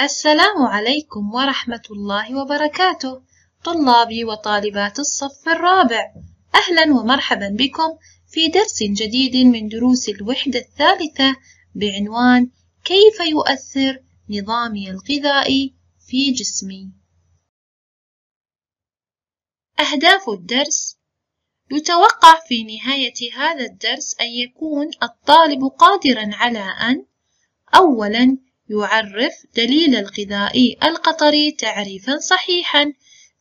السلام عليكم ورحمة الله وبركاته طلابي وطالبات الصف الرابع أهلا ومرحبا بكم في درس جديد من دروس الوحدة الثالثة بعنوان كيف يؤثر نظامي الغذائي في جسمي أهداف الدرس يتوقع في نهاية هذا الدرس أن يكون الطالب قادرا على أن أولاً يعرف دليل الغذائي القطري تعريفا صحيحا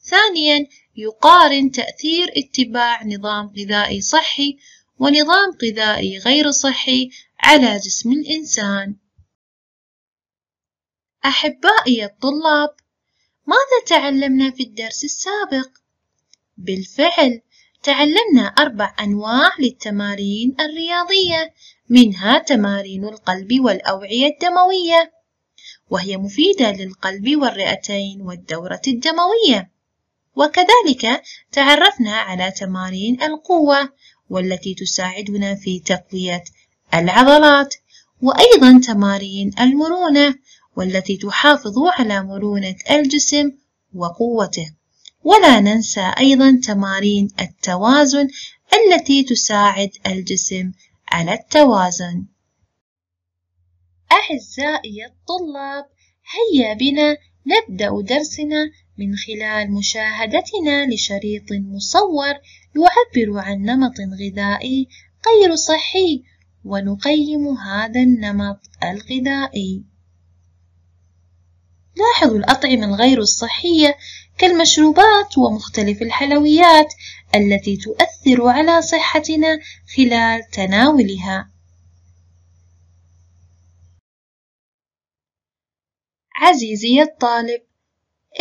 ثانيا يقارن تأثير اتباع نظام غذائي صحي ونظام غذائي غير صحي على جسم الإنسان أحبائي الطلاب ماذا تعلمنا في الدرس السابق؟ بالفعل تعلمنا أربع أنواع للتمارين الرياضية منها تمارين القلب والأوعية الدموية وهي مفيدة للقلب والرئتين والدورة الدموية وكذلك تعرفنا على تمارين القوة والتي تساعدنا في تقوية العضلات وأيضا تمارين المرونة والتي تحافظ على مرونة الجسم وقوته ولا ننسى أيضا تمارين التوازن التي تساعد الجسم على التوازن أعزائي الطلاب هيا بنا نبدأ درسنا من خلال مشاهدتنا لشريط مصور يعبر عن نمط غذائي غير صحي ونقيم هذا النمط الغذائي لاحظ الأطعمة الغير الصحية كالمشروبات ومختلف الحلويات التي تؤثر على صحتنا خلال تناولها عزيزي الطالب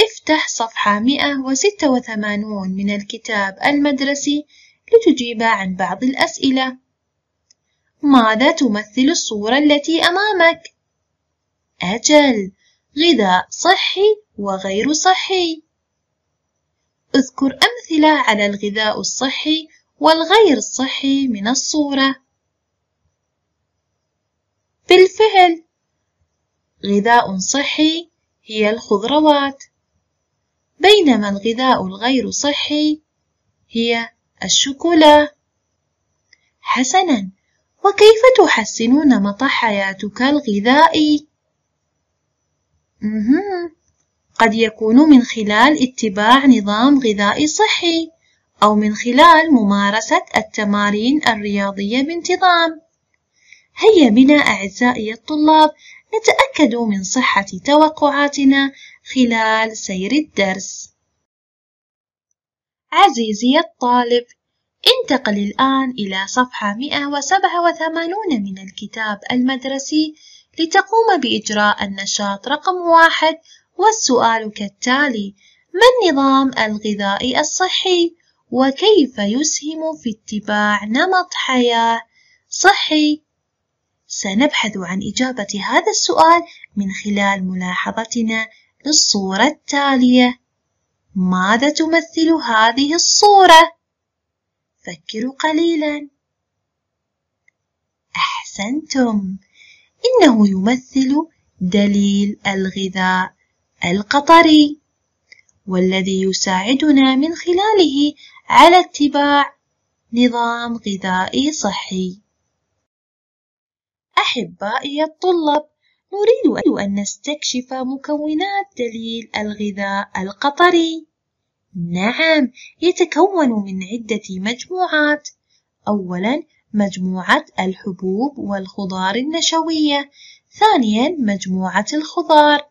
افتح صفحة 186 من الكتاب المدرسي لتجيب عن بعض الأسئلة ماذا تمثل الصورة التي أمامك؟ أجل غذاء صحي وغير صحي اذكر أمثلة على الغذاء الصحي والغير الصحي من الصورة بالفعل غذاء صحي هي الخضروات بينما الغذاء الغير صحي هي الشوكولا حسنا وكيف تحسنون نمط حياتك الغذائي قد يكون من خلال اتباع نظام غذائي صحي أو من خلال ممارسة التمارين الرياضية بانتظام هيا بنا أعزائي الطلاب نتأكد من صحة توقعاتنا خلال سير الدرس عزيزي الطالب انتقل الآن إلى صفحة 187 من الكتاب المدرسي لتقوم بإجراء النشاط رقم واحد والسؤال كالتالي ما النظام الغذائي الصحي وكيف يسهم في اتباع نمط حياة صحي سنبحث عن إجابة هذا السؤال من خلال ملاحظتنا للصورة التالية ماذا تمثل هذه الصورة؟ فكروا قليلا أحسنتم إنه يمثل دليل الغذاء القطري والذي يساعدنا من خلاله على اتباع نظام غذائي صحي أحبائي الطلاب نريد أن نستكشف مكونات دليل الغذاء القطري نعم يتكون من عدة مجموعات أولا مجموعة الحبوب والخضار النشوية ثانيا مجموعة الخضار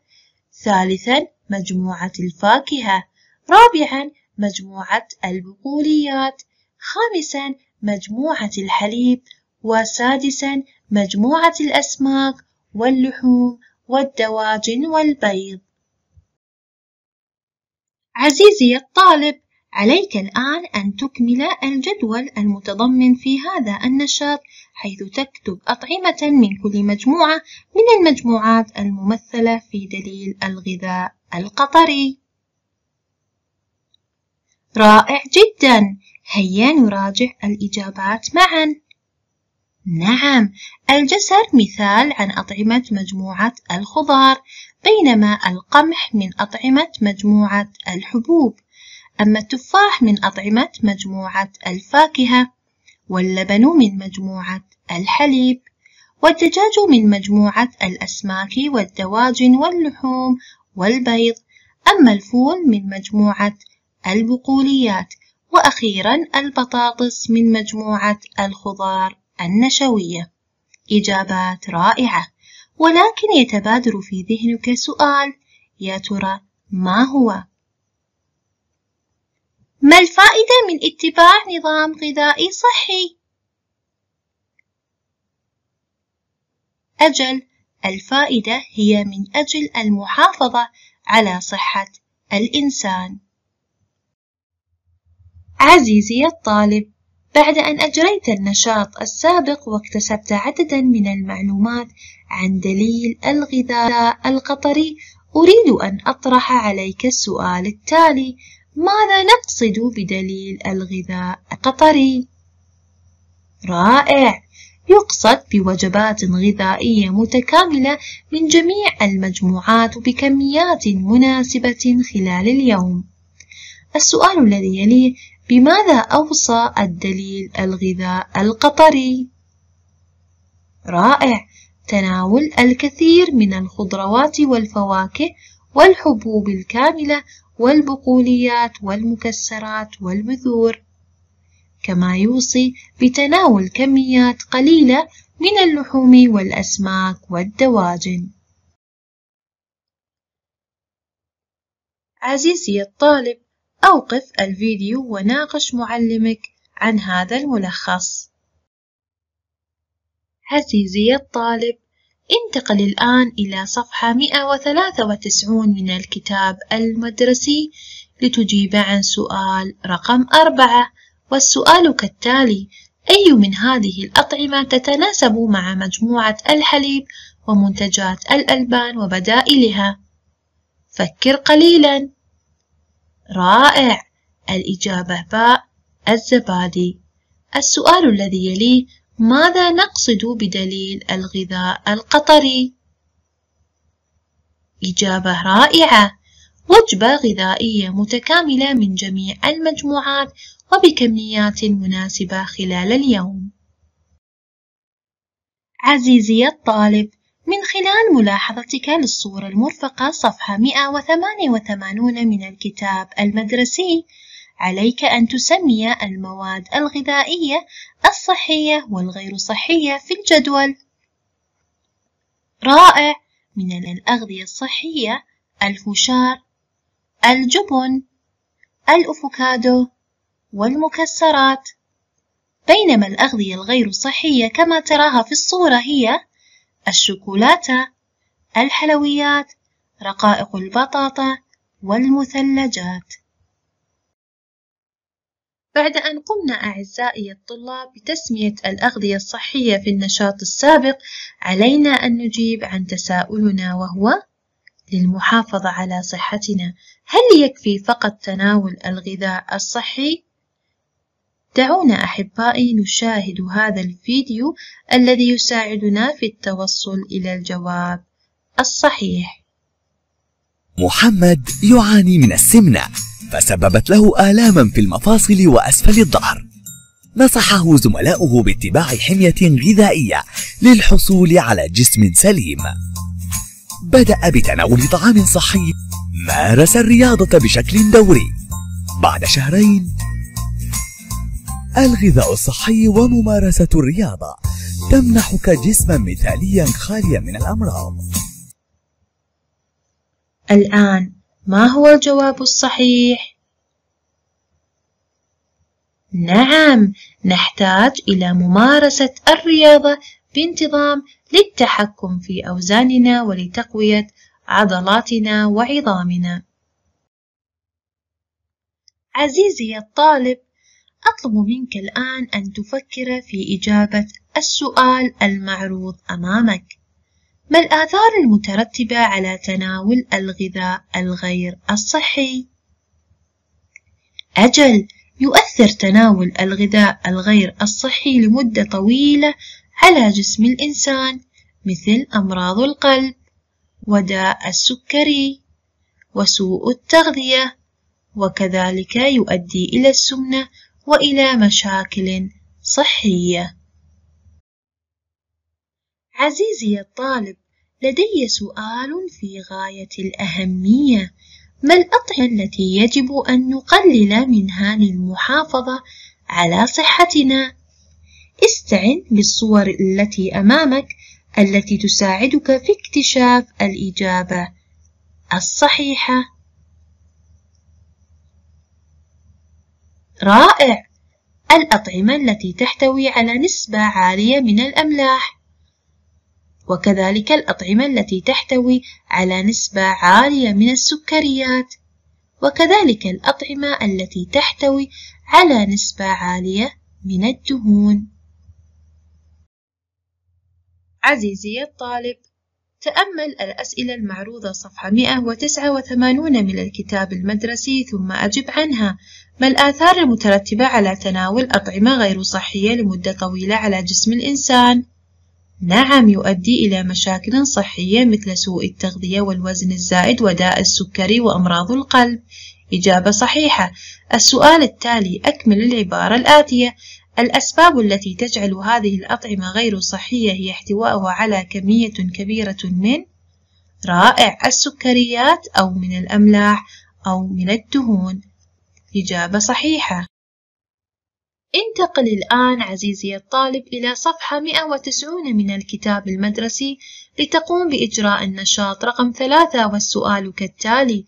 ثالثا مجموعة الفاكهة رابعا مجموعة البقوليات خامسا مجموعة الحليب وسادسا مجموعة الأسماك واللحوم والدواجن والبيض عزيزي الطالب عليك الآن أن تكمل الجدول المتضمن في هذا النشاط حيث تكتب أطعمة من كل مجموعة من المجموعات الممثلة في دليل الغذاء القطري رائع جدا هيا نراجع الإجابات معا نعم الجسر مثال عن أطعمة مجموعة الخضار بينما القمح من أطعمة مجموعة الحبوب أما التفاح من أطعمة مجموعة الفاكهة واللبن من مجموعة الحليب والدجاج من مجموعة الأسماك والدواجن واللحوم والبيض أما الفول من مجموعة البقوليات وأخيرا البطاطس من مجموعة الخضار النشوية إجابات رائعة ولكن يتبادر في ذهنك سؤال يا ترى ما هو؟ ما الفائدة من اتباع نظام غذائي صحي؟ أجل الفائدة هي من أجل المحافظة على صحة الإنسان. عزيزي الطالب، بعد أن أجريت النشاط السابق واكتسبت عددا من المعلومات عن دليل الغذاء القطري أريد أن أطرح عليك السؤال التالي ماذا نقصد بدليل الغذاء القطري؟ رائع يقصد بوجبات غذائية متكاملة من جميع المجموعات بكميات مناسبة خلال اليوم السؤال الذي يليه بماذا أوصى الدليل الغذاء القطري؟ رائع تناول الكثير من الخضروات والفواكه والحبوب الكاملة والبقوليات والمكسرات والبذور كما يوصي بتناول كميات قليلة من اللحوم والأسماك والدواجن عزيزي الطالب أوقف الفيديو وناقش معلمك عن هذا الملخص عزيزي الطالب انتقل الآن إلى صفحة 193 من الكتاب المدرسي لتجيب عن سؤال رقم أربعة والسؤال كالتالي أي من هذه الأطعمة تتناسب مع مجموعة الحليب ومنتجات الألبان وبدائلها؟ فكر قليلاً رائع الإجابة باء الزبادي السؤال الذي يليه ماذا نقصد بدليل الغذاء القطري؟ إجابة رائعة وجبة غذائية متكاملة من جميع المجموعات وبكميات مناسبة خلال اليوم عزيزي الطالب من خلال ملاحظتك للصورة المرفقة صفحة 188 من الكتاب المدرسي عليك أن تسمي المواد الغذائية الصحية والغير صحية في الجدول رائع من الأغذية الصحية الفشار الجبن الأفوكادو والمكسرات بينما الأغذية الغير صحية كما تراها في الصورة هي الشوكولاتة الحلويات رقائق البطاطا والمثلجات بعد أن قمنا أعزائي الطلاب بتسمية الأغذية الصحية في النشاط السابق علينا أن نجيب عن تساؤلنا وهو للمحافظة على صحتنا هل يكفي فقط تناول الغذاء الصحي؟ دعونا أحبائي نشاهد هذا الفيديو الذي يساعدنا في التوصل إلى الجواب الصحيح محمد يعاني من السمنة فسببت له آلاما في المفاصل وأسفل الظهر نصحه زملاؤه باتباع حمية غذائية للحصول على جسم سليم بدأ بتناول طعام صحي مارس الرياضة بشكل دوري بعد شهرين الغذاء الصحي وممارسة الرياضة تمنحك جسما مثاليا خاليا من الأمراض الآن ما هو الجواب الصحيح؟ نعم نحتاج إلى ممارسة الرياضة بانتظام للتحكم في أوزاننا ولتقوية عضلاتنا وعظامنا عزيزي الطالب أطلب منك الآن أن تفكر في إجابة السؤال المعروض أمامك ما الآثار المترتبة على تناول الغذاء الغير الصحي؟ أجل يؤثر تناول الغذاء الغير الصحي لمدة طويلة على جسم الإنسان مثل أمراض القلب وداء السكري وسوء التغذية وكذلك يؤدي إلى السمنة وإلى مشاكل صحية عزيزي الطالب لدي سؤال في غاية الأهمية ما الأطعمة التي يجب أن نقلل منها للمحافظة على صحتنا؟ استعن بالصور التي أمامك التي تساعدك في اكتشاف الإجابة الصحيحة رائع الأطعمة التي تحتوي على نسبة عالية من الأملاح وكذلك الأطعمة التي تحتوي على نسبة عالية من السكريات وكذلك الأطعمة التي تحتوي على نسبة عالية من الدهون عزيزي الطالب تأمل الأسئلة المعروضة صفحة 189 من الكتاب المدرسي ثم أجب عنها ما الآثار المترتبة على تناول أطعمة غير صحية لمدة طويلة على جسم الإنسان؟ نعم يؤدي إلى مشاكل صحية مثل سوء التغذية والوزن الزائد وداء السكري وأمراض القلب إجابة صحيحة السؤال التالي أكمل العبارة الآتية الأسباب التي تجعل هذه الأطعمة غير صحية هي احتوائها على كمية كبيرة من رائع السكريات أو من الأملاح أو من الدهون إجابة صحيحة انتقل الآن عزيزي الطالب إلى صفحة 190 من الكتاب المدرسي لتقوم بإجراء النشاط رقم ثلاثة والسؤال كالتالي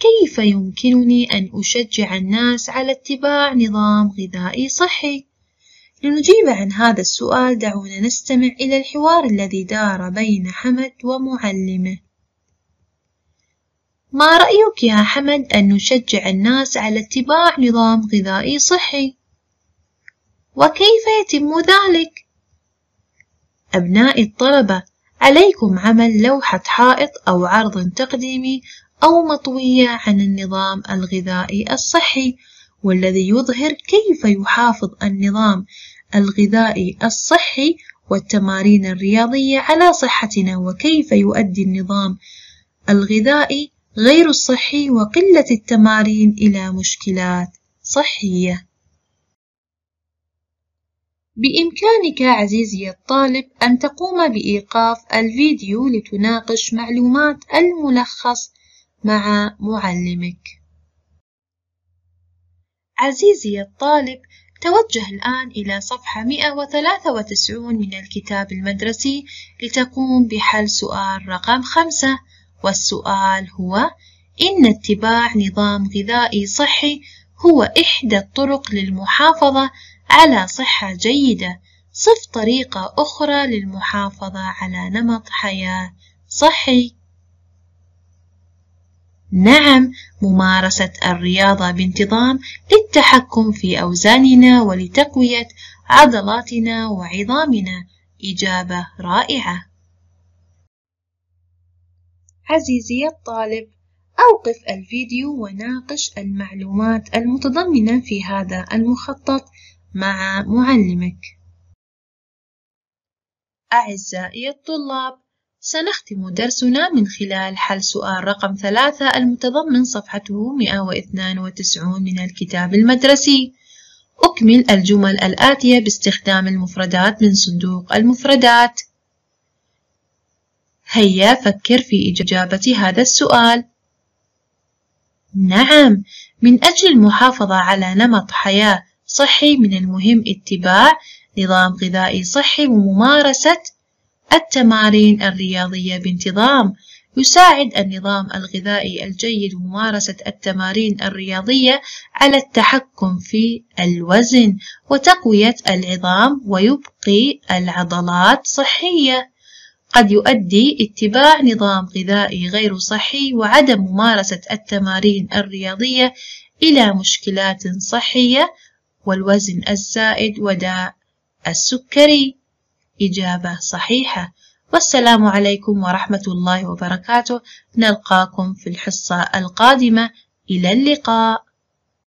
كيف يمكنني أن أشجع الناس على اتباع نظام غذائي صحي؟ لنجيب عن هذا السؤال دعونا نستمع إلى الحوار الذي دار بين حمد ومعلمه ما رأيك يا حمد أن نشجع الناس على اتباع نظام غذائي صحي؟ وكيف يتم ذلك؟ أبنائي الطلبة عليكم عمل لوحة حائط أو عرض تقديمي أو مطوية عن النظام الغذائي الصحي والذي يظهر كيف يحافظ النظام الغذائي الصحي والتمارين الرياضية على صحتنا وكيف يؤدي النظام الغذائي غير الصحي وقلة التمارين إلى مشكلات صحية. بإمكانك عزيزي الطالب أن تقوم بإيقاف الفيديو لتناقش معلومات الملخص مع معلمك. عزيزي الطالب توجه الآن إلى صفحة 193 من الكتاب المدرسي لتقوم بحل سؤال رقم خمسة والسؤال هو إن اتباع نظام غذائي صحي هو إحدى الطرق للمحافظة على صحة جيدة صف طريقة أخرى للمحافظة على نمط حياة صحي نعم ممارسة الرياضة بانتظام للتحكم في أوزاننا ولتقوية عضلاتنا وعظامنا إجابة رائعة عزيزي الطالب أوقف الفيديو وناقش المعلومات المتضمنة في هذا المخطط مع معلمك أعزائي الطلاب سنختم درسنا من خلال حل سؤال رقم ثلاثة المتضمن صفحته 192 من الكتاب المدرسي أكمل الجمل الآتية باستخدام المفردات من صندوق المفردات هيا فكر في إجابة هذا السؤال نعم من أجل المحافظة على نمط حياة صحي من المهم اتباع نظام غذائي صحي وممارسة التمارين الرياضية بانتظام يساعد النظام الغذائي الجيد ممارسة التمارين الرياضية على التحكم في الوزن وتقوية العظام ويبقي العضلات صحية قد يؤدي اتباع نظام غذائي غير صحي وعدم ممارسة التمارين الرياضية إلى مشكلات صحية والوزن الزائد وداء السكري إجابة صحيحة والسلام عليكم ورحمة الله وبركاته نلقاكم في الحصة القادمة إلى اللقاء